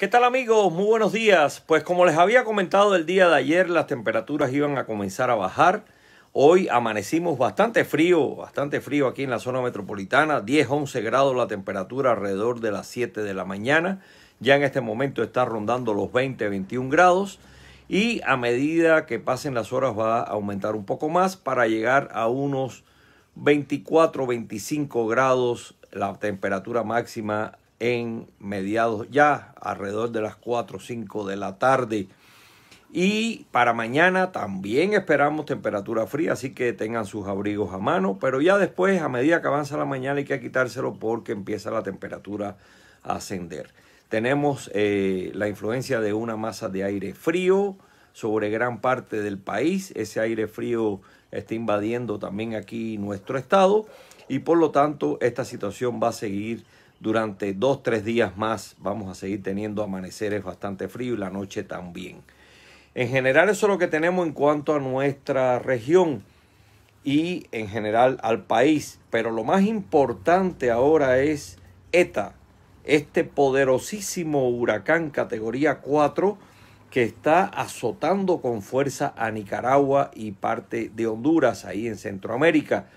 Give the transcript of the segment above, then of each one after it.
¿Qué tal amigos? Muy buenos días. Pues como les había comentado el día de ayer, las temperaturas iban a comenzar a bajar. Hoy amanecimos bastante frío, bastante frío aquí en la zona metropolitana, 10-11 grados la temperatura alrededor de las 7 de la mañana. Ya en este momento está rondando los 20-21 grados y a medida que pasen las horas va a aumentar un poco más para llegar a unos 24-25 grados la temperatura máxima en mediados ya, alrededor de las 4 o 5 de la tarde. Y para mañana también esperamos temperatura fría, así que tengan sus abrigos a mano, pero ya después, a medida que avanza la mañana, hay que quitárselo porque empieza la temperatura a ascender. Tenemos eh, la influencia de una masa de aire frío sobre gran parte del país. Ese aire frío está invadiendo también aquí nuestro estado y por lo tanto esta situación va a seguir durante dos, tres días más vamos a seguir teniendo amaneceres bastante fríos y la noche también. En general eso es lo que tenemos en cuanto a nuestra región y en general al país. Pero lo más importante ahora es ETA, este poderosísimo huracán categoría 4 que está azotando con fuerza a Nicaragua y parte de Honduras ahí en Centroamérica.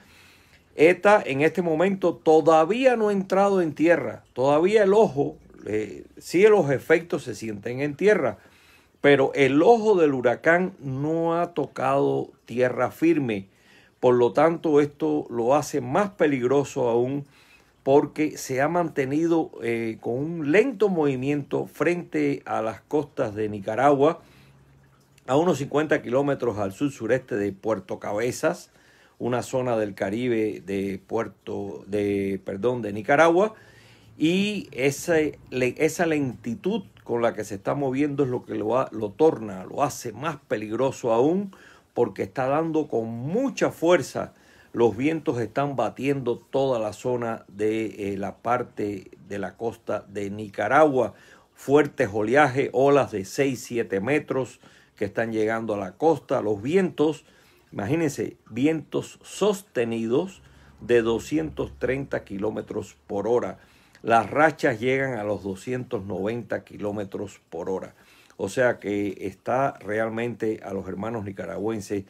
ETA en este momento todavía no ha entrado en tierra, todavía el ojo, eh, sí los efectos se sienten en tierra, pero el ojo del huracán no ha tocado tierra firme. Por lo tanto, esto lo hace más peligroso aún porque se ha mantenido eh, con un lento movimiento frente a las costas de Nicaragua, a unos 50 kilómetros al sur sureste de Puerto Cabezas, una zona del Caribe de Puerto, de, perdón, de Nicaragua, y esa lentitud con la que se está moviendo es lo que lo, lo torna, lo hace más peligroso aún, porque está dando con mucha fuerza, los vientos están batiendo toda la zona de eh, la parte de la costa de Nicaragua, fuertes oleaje olas de 6, 7 metros que están llegando a la costa, los vientos, Imagínense, vientos sostenidos de 230 kilómetros por hora. Las rachas llegan a los 290 kilómetros por hora. O sea que está realmente a los hermanos nicaragüenses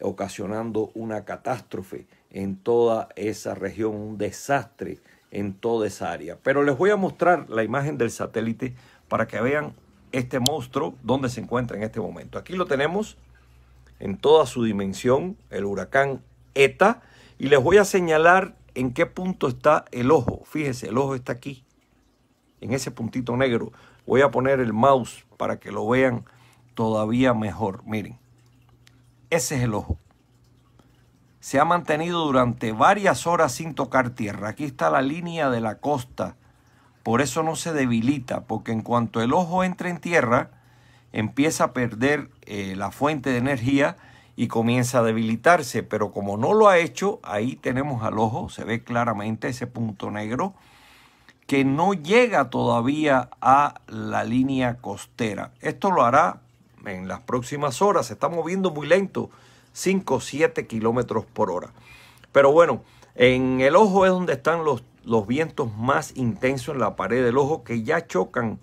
ocasionando una catástrofe en toda esa región, un desastre en toda esa área. Pero les voy a mostrar la imagen del satélite para que vean este monstruo donde se encuentra en este momento. Aquí lo tenemos en toda su dimensión, el huracán ETA, y les voy a señalar en qué punto está el ojo. Fíjese, el ojo está aquí, en ese puntito negro. Voy a poner el mouse para que lo vean todavía mejor. Miren, ese es el ojo. Se ha mantenido durante varias horas sin tocar tierra. Aquí está la línea de la costa. Por eso no se debilita, porque en cuanto el ojo entre en tierra, empieza a perder eh, la fuente de energía y comienza a debilitarse, pero como no lo ha hecho, ahí tenemos al ojo, se ve claramente ese punto negro que no llega todavía a la línea costera. Esto lo hará en las próximas horas, se está moviendo muy lento, 5 o 7 kilómetros por hora. Pero bueno, en el ojo es donde están los, los vientos más intensos en la pared del ojo que ya chocan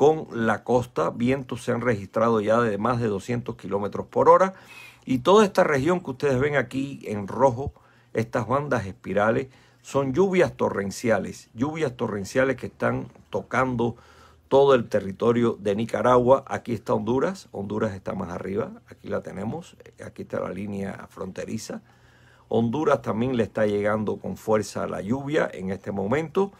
con la costa. Vientos se han registrado ya de más de 200 kilómetros por hora. Y toda esta región que ustedes ven aquí en rojo, estas bandas espirales, son lluvias torrenciales, lluvias torrenciales que están tocando todo el territorio de Nicaragua. Aquí está Honduras, Honduras está más arriba, aquí la tenemos, aquí está la línea fronteriza. Honduras también le está llegando con fuerza la lluvia en este momento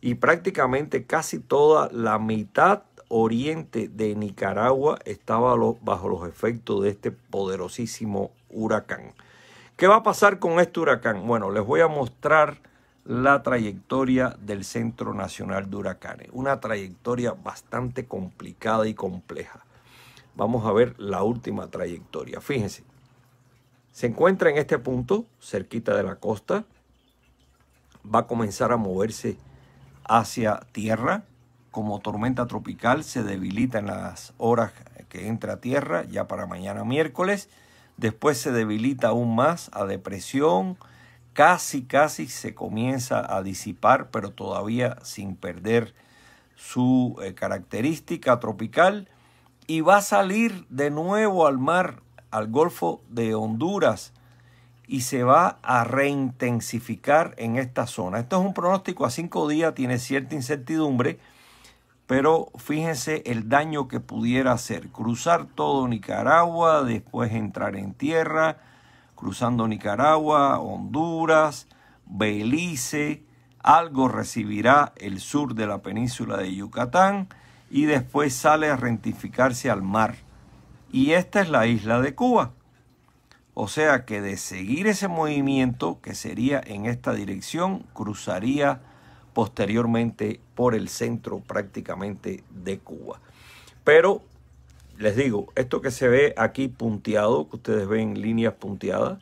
y prácticamente casi toda la mitad oriente de Nicaragua estaba bajo los efectos de este poderosísimo huracán. ¿Qué va a pasar con este huracán? Bueno, les voy a mostrar la trayectoria del Centro Nacional de Huracanes. Una trayectoria bastante complicada y compleja. Vamos a ver la última trayectoria. Fíjense. Se encuentra en este punto, cerquita de la costa. Va a comenzar a moverse hacia tierra como tormenta tropical, se debilita en las horas que entra a tierra, ya para mañana miércoles. Después se debilita aún más a depresión, casi, casi se comienza a disipar, pero todavía sin perder su eh, característica tropical. Y va a salir de nuevo al mar, al Golfo de Honduras, y se va a reintensificar en esta zona. Esto es un pronóstico a cinco días, tiene cierta incertidumbre, pero fíjense el daño que pudiera hacer. Cruzar todo Nicaragua, después entrar en tierra, cruzando Nicaragua, Honduras, Belice, algo recibirá el sur de la península de Yucatán y después sale a rentificarse al mar. Y esta es la isla de Cuba. O sea que de seguir ese movimiento que sería en esta dirección, cruzaría posteriormente por el centro prácticamente de Cuba. Pero les digo, esto que se ve aquí punteado, que ustedes ven líneas punteadas,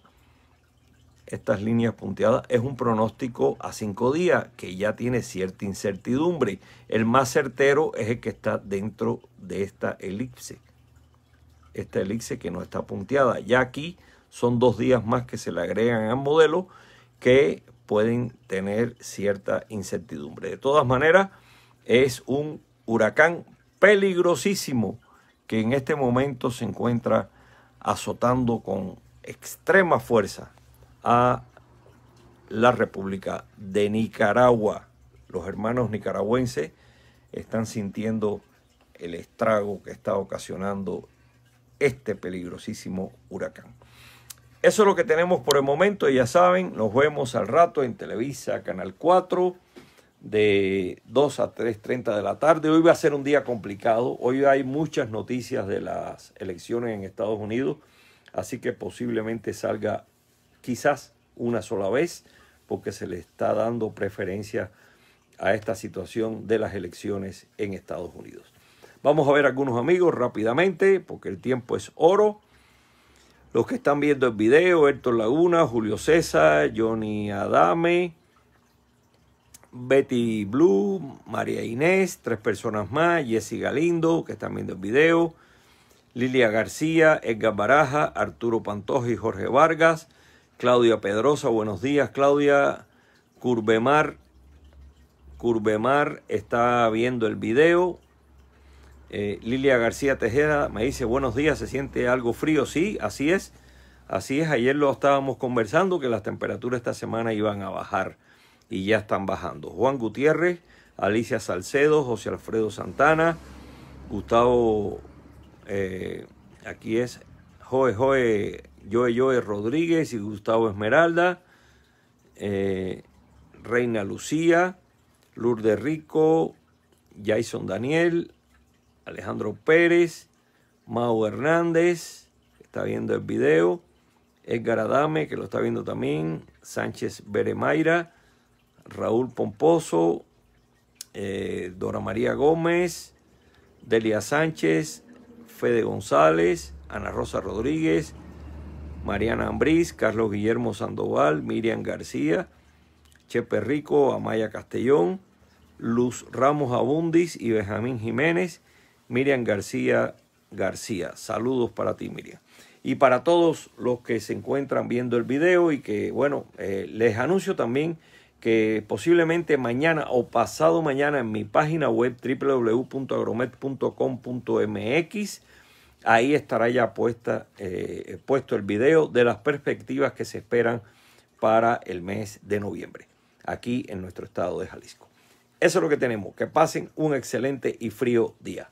estas líneas punteadas, es un pronóstico a cinco días que ya tiene cierta incertidumbre. El más certero es el que está dentro de esta elipse. Esta elipse que no está punteada. Ya aquí son dos días más que se le agregan al modelo que pueden tener cierta incertidumbre. De todas maneras, es un huracán peligrosísimo que en este momento se encuentra azotando con extrema fuerza a la República de Nicaragua. Los hermanos nicaragüenses están sintiendo el estrago que está ocasionando este peligrosísimo huracán. Eso es lo que tenemos por el momento. Y ya saben, nos vemos al rato en Televisa, Canal 4, de 2 a 3.30 de la tarde. Hoy va a ser un día complicado. Hoy hay muchas noticias de las elecciones en Estados Unidos. Así que posiblemente salga quizás una sola vez porque se le está dando preferencia a esta situación de las elecciones en Estados Unidos. Vamos a ver algunos amigos rápidamente porque el tiempo es oro los que están viendo el video, Héctor Laguna, Julio César, Johnny Adame, Betty Blue, María Inés, tres personas más, Jessy Galindo, que están viendo el video, Lilia García, Edgar Baraja, Arturo Pantoja y Jorge Vargas, Claudia Pedrosa, buenos días, Claudia Curvemar, Curvemar está viendo el video, eh, Lilia García Tejeda me dice, buenos días, se siente algo frío, sí, así es. Así es, ayer lo estábamos conversando que las temperaturas esta semana iban a bajar y ya están bajando. Juan Gutiérrez, Alicia Salcedo, José Alfredo Santana, Gustavo, eh, aquí es Joe Joe, Joe Joe Rodríguez y Gustavo Esmeralda, eh, Reina Lucía, Lourdes Rico, Jason Daniel, Alejandro Pérez, Mau Hernández, que está viendo el video, Edgar Adame, que lo está viendo también, Sánchez Beremaira, Raúl Pomposo, eh, Dora María Gómez, Delia Sánchez, Fede González, Ana Rosa Rodríguez, Mariana Ambrís, Carlos Guillermo Sandoval, Miriam García, Chepe Rico, Amaya Castellón, Luz Ramos Abundis y Benjamín Jiménez. Miriam García García. Saludos para ti, Miriam. Y para todos los que se encuentran viendo el video y que, bueno, eh, les anuncio también que posiblemente mañana o pasado mañana en mi página web www.agromet.com.mx ahí estará ya puesta, eh, puesto el video de las perspectivas que se esperan para el mes de noviembre aquí en nuestro estado de Jalisco. Eso es lo que tenemos. Que pasen un excelente y frío día.